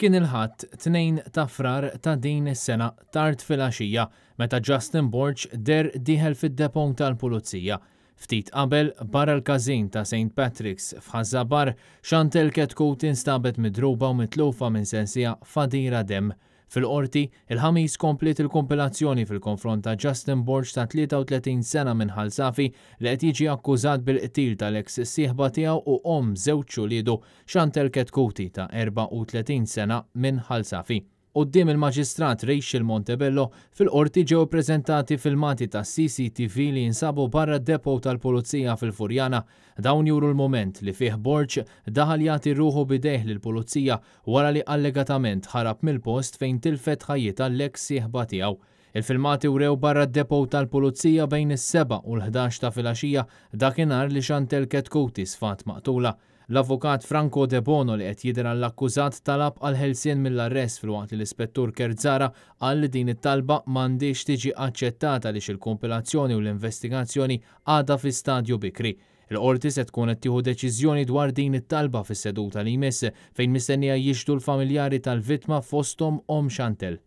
kien il-ħadd tnejn ta' frar ta' din is-sena tard fil axija meta Justin Borch der diħel fid depon tal-pulizija. Ftit qabel barra l-kazin ta' St. Patrick's f'Ħazzabar, Chantel Ketku tinstabet midruba u mitlufa minn sensija fadira dem. Fil-qorti, il-ħamis komplet il-kompilazzjoni fil-konfront ta' Justin Borg ta' 33 sena minn ħalsafi li qed jiġi akkużat bil-qtil tal-eks sieħba tiegħu u om żewġ xulidu Xantel Ketkuti ta' 34 sena minn ħalsafi. Qoddim il-Maġistrat Rachel Montebello fil-qorti ġew prezentati filmati ta' CCTV li jinsabu barra depo tal-Pulizija fil-Furjana dawn juru l-moment li fih Borċ daħal jagħti ruħu bidejh lill-Pulizija wara li allegatament ħarab mill-post fejn tilfet ħajjita l-eks sieħba tiegħu. Il-filmati wrew barra depo tal-pulizija bejn is-7 u l-11 ta' filgħaxija dakinhar li Xantel Ketkuti s-fat maqtula. L-avukat Franco De Bono li qed jidher l-akkużat talab għal ħelsien mill-arrest filwaqt li l-ispettur Kerzara għal din it-talba m'għandix tiġi aċċettata li il-kompilazzjoni u l-investigazzjoni għadha fi stadju bikri. Il-qorti se tkun qed tieħu deċiżjoni dwar din it-talba fis-seduta li jmiss fejn mistennija jixdu l-familjari tal-vittma fostom Om Xantel.